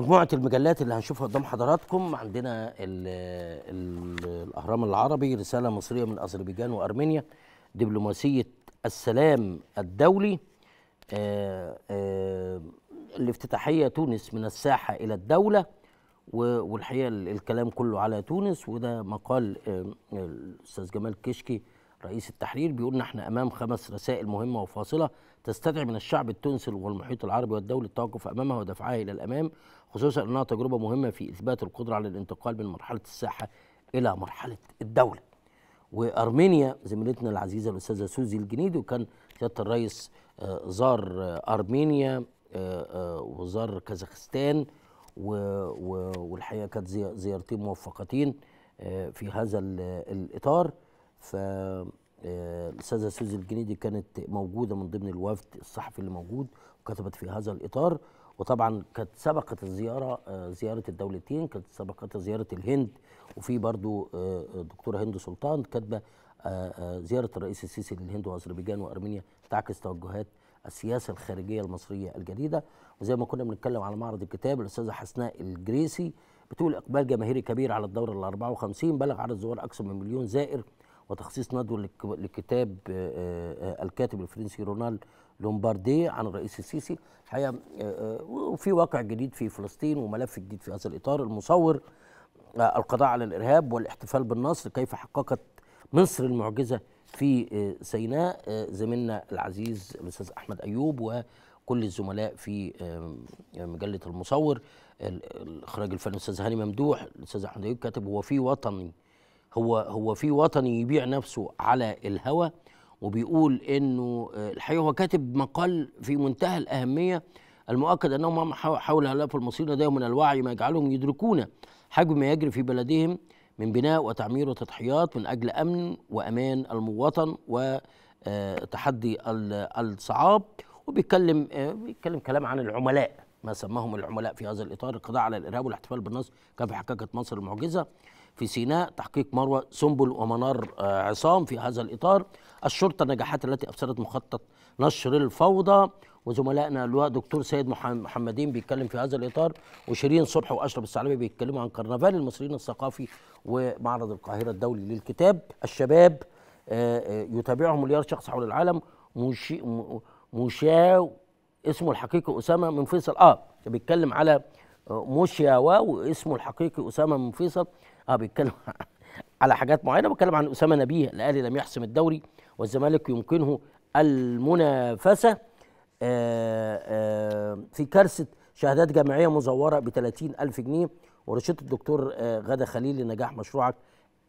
مجموعة المجلات اللي هنشوفها قدام حضراتكم عندنا الـ الـ الأهرام العربي رسالة مصرية من أذربيجان وأرمينيا دبلوماسية السلام الدولي آآ آه، آآ آه، الافتتاحية تونس من الساحة إلى الدولة والحقيقة الكلام كله على تونس وده مقال آه، الأستاذ جمال كشكي رئيس التحرير بيقول ان احنا امام خمس رسائل مهمه وفاصله تستدعي من الشعب التونسي والمحيط العربي والدولي التوقف امامها ودفعها الى الامام خصوصا انها تجربه مهمه في اثبات القدره على الانتقال من مرحله الساحه الى مرحله الدوله. وارمينيا زميلتنا العزيزه الاستاذه سوزي الجنيدي وكان سياده الرئيس آه، زار آه، ارمينيا آه، وزار كازاخستان والحقيقه كانت زيارتين موفقتين في هذا الاطار. ف آه، الاستاذه سوزي الجنيدي كانت موجوده من ضمن الوفد الصحفي اللي موجود وكتبت في هذا الاطار وطبعا كانت سبقت الزياره آه، زياره الدولتين كانت سبقت زياره الهند وفي برضو الدكتوره آه، هند سلطان كاتبه زياره الرئيس السيسي للهند واذربيجان وارمينيا تعكس توجهات السياسه الخارجيه المصريه الجديده وزي ما كنا بنتكلم على معرض الكتاب الاستاذه حسناء الجريسي بتقول اقبال جماهيري كبير على الدوره ال 54 بلغ عدد الزوار اكثر من مليون زائر وتخصيص ندوه لكتاب آه، آه، الكاتب الفرنسي رونالد لومباردي عن الرئيس السيسي الحقيقه آه، وفي واقع جديد في فلسطين وملف جديد في هذا الاطار المصور القضاء على الارهاب والاحتفال بالنصر كيف حققت مصر المعجزه في سيناء زميلنا العزيز الاستاذ احمد ايوب وكل الزملاء في مجله المصور الاخراج الفني الاستاذ هاني ممدوح الاستاذ احمد ايوب كاتب هو في وطني هو هو في وطني يبيع نفسه على الهوى وبيقول انه آه، الحقيقه هو كاتب مقال في منتهى الاهميه المؤكد انهم حول هؤلاء المصريين لديهم من الوعي ما يجعلهم يدركون حجم ما يجري في بلدهم من بناء وتعمير وتضحيات من اجل امن وامان المواطن وتحدي آه، الصعاب وبيتكلم آه، بيتكلم كلام عن العملاء ما سماهم العملاء في هذا الاطار القضاء على الارهاب والاحتفال بالنصر كان في حكاكه مصر المعجزه في سيناء تحقيق مروة سنبل ومنار آه، عصام في هذا الإطار الشرطة النجاحات التي أفسدت مخطط نشر الفوضى وزملائنا اللواء دكتور سيد محمدين بيتكلم في هذا الإطار وشيرين صبح وأشرف السعلبي بيتكلموا عن كرنفال المصريين الثقافي ومعرض القاهرة الدولي للكتاب الشباب آه، آه، يتابعه مليار شخص حول العالم مشاو اسمه الحقيقي أسامة من فيصل آه بيتكلم على واو واسمه الحقيقي اسامه بن فيصل اه بيتكلم على حاجات معينه بيتكلم عن اسامه نبيه الاهلي لم يحسم الدوري والزمالك يمكنه المنافسه آه آه في كارثه شهادات جامعيه مزوره ب 30000 جنيه ورشيد الدكتور آه، غدا خليل لنجاح مشروعك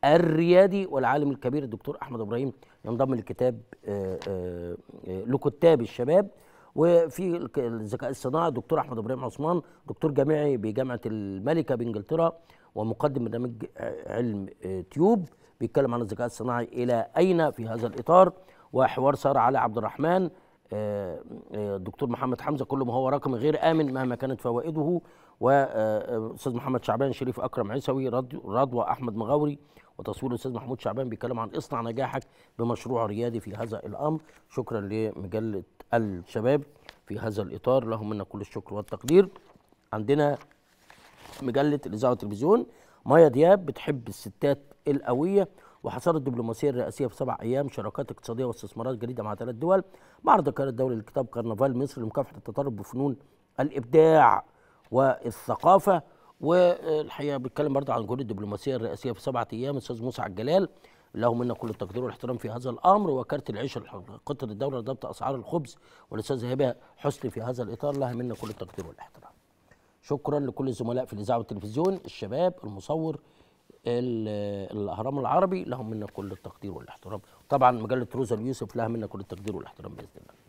الريادي والعالم الكبير الدكتور احمد ابراهيم ينضم لكتاب آه، آه، لكتاب الشباب وفي الذكاء الصناعي دكتور احمد ابراهيم عثمان دكتور جامعي بجامعه الملكه بانجلترا ومقدم برنامج علم آه، تيوب بيتكلم عن الذكاء الصناعي الى اين في هذا الاطار وحوار سار على عبد الرحمن الدكتور آه، آه، محمد حمزه كل ما هو رقم غير امن مهما كانت فوائده واستاذ آه، محمد شعبان شريف اكرم عيسوي رضوى احمد مغاوري وتصوير الاستاذ محمود شعبان بيتكلم عن اصنع نجاحك بمشروع ريادي في هذا الامر شكرا لمجله الشباب في هذا الاطار لهم منا كل الشكر والتقدير عندنا مجله الاذاعه والتلفزيون مايا دياب بتحب الستات القويه وحصار الدبلوماسيه الرئاسيه في سبع ايام شراكات اقتصاديه واستثمارات جديده مع ثلاث دول معرض القاهره الدولي للكتاب كرنفال مصر لمكافحه التطرف بفنون الابداع والثقافه والحقيقه بيتكلم برضه عن جهود الدبلوماسيه الرئاسيه في سبعه ايام الاستاذ موسى عبد الجلال له منا كل التقدير والاحترام في هذا الامر وكارت العيش قطة الدوله لضبط اسعار الخبز والاستاذه هبه حسني في هذا الاطار لها منا كل التقدير والاحترام. شكرا لكل الزملاء في الاذاعه والتلفزيون، الشباب، المصور، الاهرام العربي لهم منا كل التقدير والاحترام طبعا مجله روزا اليوسف لها منا كل التقدير والاحترام باذن الله